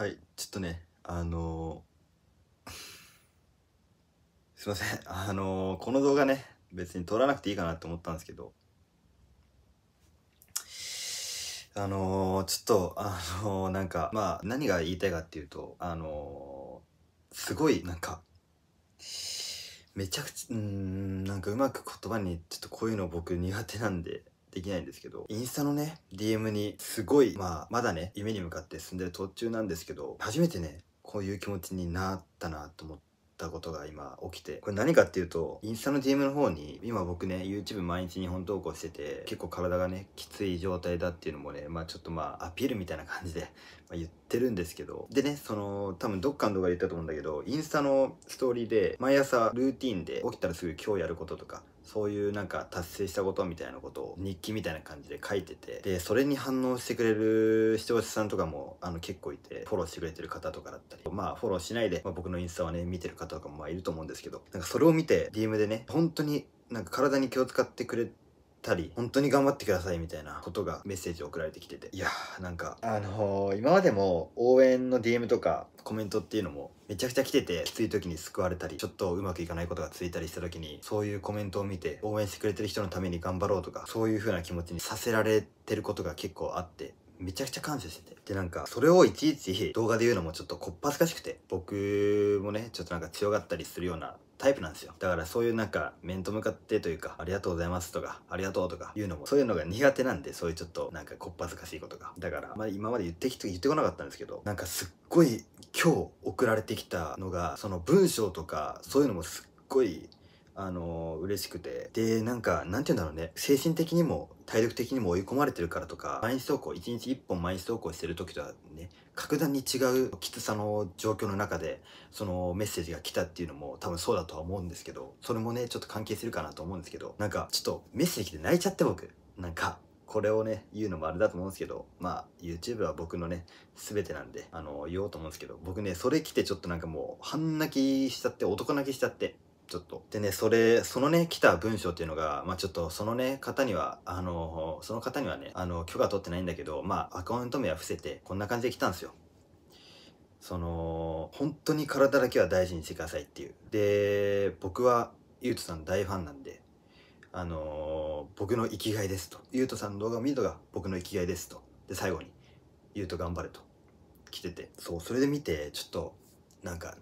はいちょっとねあのー、すいませんあのー、この動画ね別に撮らなくていいかなと思ったんですけどあのー、ちょっとあのー、なんかまあ何が言いたいかっていうとあのすごいなんかめちゃくちゃうんなんかうまく言葉にちょっとこういうの僕苦手なんでできないんですけど、インスタのね、DM にすごい、まあ、まだね、夢に向かって進んでる途中なんですけど、初めてね、こういう気持ちになったなと思ったことが今起きてこれ何かっていうとインスタの DM の方に今僕ね YouTube 毎日日本投稿してて結構体がねきつい状態だっていうのもねまあちょっとまあアピールみたいな感じで、ま言ってるんですけどでねその多分どっかの動画で言ったと思うんだけどインスタのストーリーで毎朝ルーティンで起きたらすぐ今日やることとかそういうなんか達成したことみたいなことを日記みたいな感じで書いててでそれに反応してくれる視聴者さんとかもあの結構いてフォローしてくれてる方とかだったりまあフォローしないで、まあ、僕のインスタはね見てる方とかもまあいると思うんですけどなんかそれを見て DM でね本当になんか体に気を使ってくれたり本当に頑張ってくださいみたいなことがメッセージ送られてきてていやーなんかあのー、今までも応援の DM とかコメントっていうのもめちゃくちゃ来ててきつい時に救われたりちょっとうまくいかないことがついたりした時にそういうコメントを見て応援してくれてる人のために頑張ろうとかそういう風な気持ちにさせられてることが結構あってめちゃくちゃ感謝しててでなんかそれをいちいち動画で言うのもちょっとこっぱずかしくて僕もねちょっとなんか強がったりするようなタイプなんですよだからそういうなんか面と向かってというかありがとうございますとかありがとうとかいうのもそういうのが苦手なんでそういうちょっとなんかこっぱずかしいことがだから、まあ、今まで言ってきて言ってこなかったんですけどなんかすっごい今日送られてきたのがその文章とかそういうのもすっごいあの嬉しくてでなんかなんて言うんだろうね精神的にも体力的にも追い込まれてるからとか毎日走行1日1本毎日走行してる時とはね格段に違うきつさの状況の中でそのメッセージが来たっていうのも多分そうだとは思うんですけどそれもねちょっと関係するかなと思うんですけどなんかちょっとメッセージで泣いちゃって僕なんかこれをね言うのもあれだと思うんですけどまあ YouTube は僕のね全てなんであの言おうと思うんですけど僕ねそれ来てちょっとなんかもう半泣きしちゃって男泣きしちゃってちょっと。でね、それ、そのね、来た文章っていうのが、まあちょっとそのね、方には、あの、その方にはね、あの、許可取ってないんだけど、まあアカウント名は伏せて、こんな感じで来たんですよ。その、本当に体だけは大事にしてくださいっていう。で、僕は、ゆうとさん大ファンなんで、あのー、僕の生きがいですと。ゆうとさんの動画を見るのが僕の生きがいですと。で、最後に、ゆうと頑張れと。来てて。そう、それで見て、ちょっと、なんか、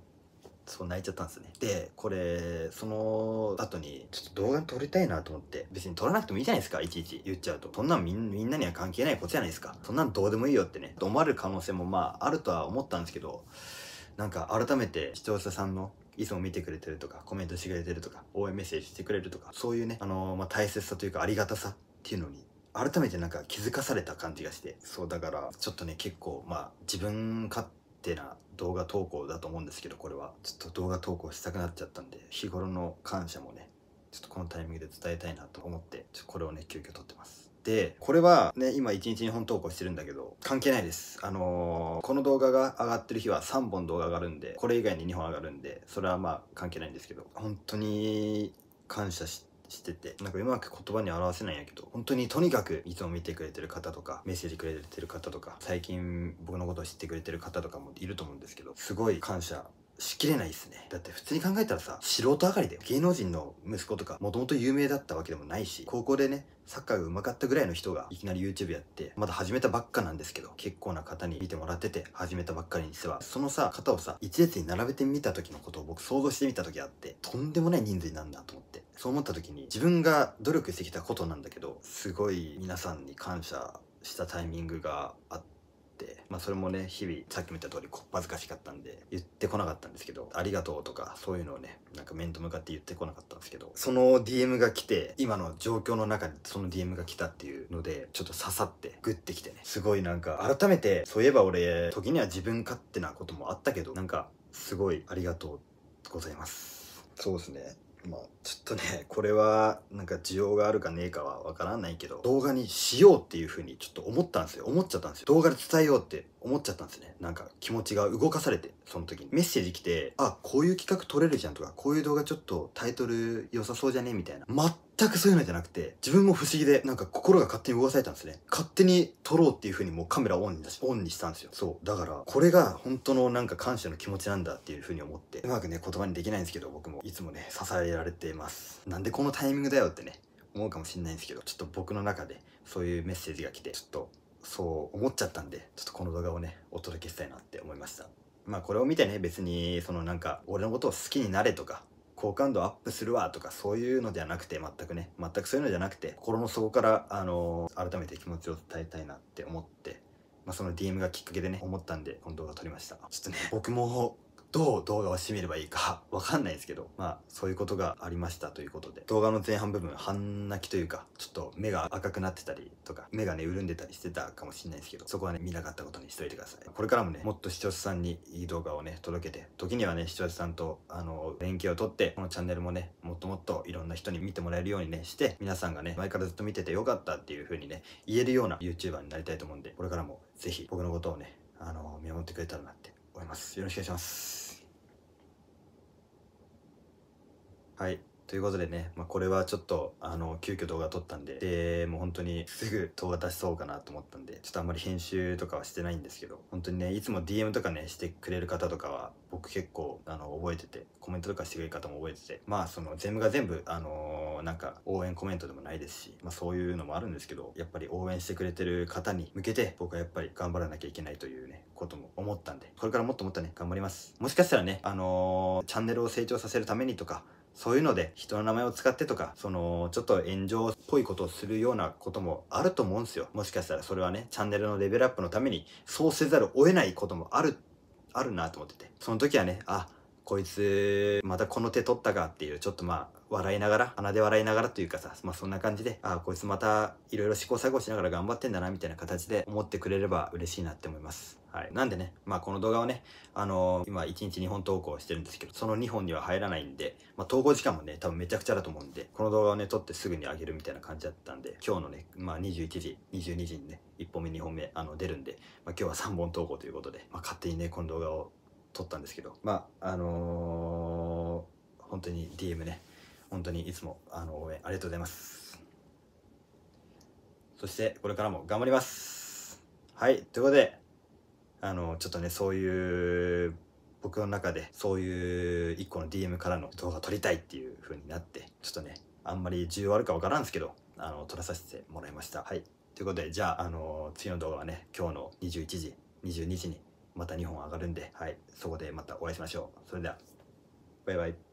そう泣いちゃったんですねでこれその後にちょっと動画撮りたいなと思って別に撮らなくてもいいじゃないですかいちいち言っちゃうとそんなんみんなには関係ないことじゃないですかそんなんどうでもいいよってね止まる可能性もまああるとは思ったんですけどなんか改めて視聴者さんのいつも見てくれてるとかコメントしてくれてるとか応援メッセージしてくれるとかそういうね、あのー、まあ、大切さというかありがたさっていうのに改めてなんか気づかされた感じがしてそうだからちょっとね結構まあ自分勝手てな動画投稿だと思うんですけどこれはちょっと動画投稿したくなっちゃったんで日頃の感謝もねちょっとこのタイミングで伝えたいなと思ってちょっとこれをね急遽撮ってますでこれはね今1日2本投稿してるんだけど関係ないですあのー、この動画が上がってる日は3本動画上がるんでこれ以外に2本上がるんでそれはまあ関係ないんですけど本当に感謝してしててなんかうまく言葉に表せないんやけど本当にとにかくいつも見てくれてる方とかメッセージくれてる方とか最近僕のことを知ってくれてる方とかもいると思うんですけどすごい感謝しきれないっすね。だって普通に考えたらさ、素人上がりで芸能人の息子とか、もともと有名だったわけでもないし、高校でね、サッカーが上手かったぐらいの人がいきなり YouTube やって、まだ始めたばっかなんですけど、結構な方に見てもらってて、始めたばっかりにしては、そのさ、方をさ、一列に並べてみた時のことを僕想像してみた時あって、とんでもない人数になるんだと思って。そう思った時に自分が努力してきたことなんだけどすごい皆さんに感謝したタイミングがあって。まあ、それもね日々さっきも言った通りこっぱずかしかったんで言ってこなかったんですけど「ありがとう」とかそういうのをねなんか面と向かって言ってこなかったんですけどその DM が来て今の状況の中にその DM が来たっていうのでちょっと刺さってグッてきてねすごいなんか改めてそういえば俺時には自分勝手なこともあったけどなんかすごいありがとうございますそうですねまあ、ちょっとねこれはなんか需要があるかねえかはわからないけど動画にしようっていう風にちょっと思ったんですよ思っちゃったんですよ動画で伝えようって思っちゃったんですねなんか気持ちが動かされてその時にメッセージ来てあこういう企画撮れるじゃんとかこういう動画ちょっとタイトル良さそうじゃねみたいな全くそういうのじゃなくて、自分も不思議で、なんか心が勝手に動かされたんですね。勝手に撮ろうっていう風にもうカメラオンにオンにしたんですよ。そう。だから、これが本当のなんか感謝の気持ちなんだっていう風に思って、うまくね、言葉にできないんですけど、僕もいつもね、支えられてます。なんでこのタイミングだよってね、思うかもしんないんですけど、ちょっと僕の中でそういうメッセージが来て、ちょっとそう思っちゃったんで、ちょっとこの動画をね、お届けしたいなって思いました。まあこれを見てね、別に、そのなんか、俺のことを好きになれとか、好感度アップするわとかそういうのじゃなくて全くね全くそういうのじゃなくて心の底からあの改めて気持ちを伝えたいなって思って、まあ、その DM がきっかけでね思ったんでこの動画撮りましたちょっとね僕もどう動画を締めればいいか わかんないですけど、まあそういうことがありましたということで、動画の前半部分、半泣きというか、ちょっと目が赤くなってたりとか、目がね、潤んでたりしてたかもしれないですけど、そこはね、見なかったことにしといてください。これからもね、もっと視聴者さんにいい動画をね、届けて、時にはね、視聴者さんと、あの、連携をとって、このチャンネルもね、もっともっといろんな人に見てもらえるようにね、して、皆さんがね、前からずっと見ててよかったっていう風にね、言えるような YouTuber になりたいと思うんで、これからもぜひ僕のことをね、あの、見守ってくれたらなって思います。よろしくお願いします。はいということでね、まあ、これはちょっとあの急遽動画撮ったんででもう本当にすぐ動画出しそうかなと思ったんでちょっとあんまり編集とかはしてないんですけど本当にねいつも DM とかねしてくれる方とかは僕結構あの覚えててコメントとかしてくれる方も覚えててまあその全部が全部あのー、なんか応援コメントでもないですし、まあ、そういうのもあるんですけどやっぱり応援してくれてる方に向けて僕はやっぱり頑張らなきゃいけないというねことも思ったんで、これからもっともっとね、頑張ります。もしかしたらね、あのー、チャンネルを成長させるためにとか、そういうので人の名前を使ってとか、その、ちょっと炎上っぽいことをするようなこともあると思うんですよ。もしかしたらそれはね、チャンネルのレベルアップのために、そうせざるを得ないこともある、あるなと思ってて。その時はね、あ、こいつ、またこの手取ったかっていう、ちょっとまあ、笑いながら、鼻で笑いながらというかさ、まあそんな感じで、ああ、こいつまたいろいろ試行錯誤しながら頑張ってんだな、みたいな形で思ってくれれば嬉しいなって思います。はい。なんでね、まあこの動画をね、あのー、今1日2本投稿してるんですけど、その2本には入らないんで、まあ投稿時間もね、多分めちゃくちゃだと思うんで、この動画をね、撮ってすぐに上げるみたいな感じだったんで、今日のね、まあ21時、22時にね、1本目2本目、あの、出るんで、まあ今日は3本投稿ということで、まあ勝手にね、この動画を撮ったんですけどまああのー、本当に DM ね本当にいつもあの応援ありがとうございますそしてこれからも頑張りますはいということであのちょっとねそういう僕の中でそういう一個の DM からの動画撮りたいっていう風になってちょっとねあんまり需要あるか分からんですけどあの撮らさせてもらいましたはいということでじゃあ、あの次の動画はね今日の21時22時にまた2本上がるんで、はい、そこでまたお会いしましょう。それでは、バイバイ。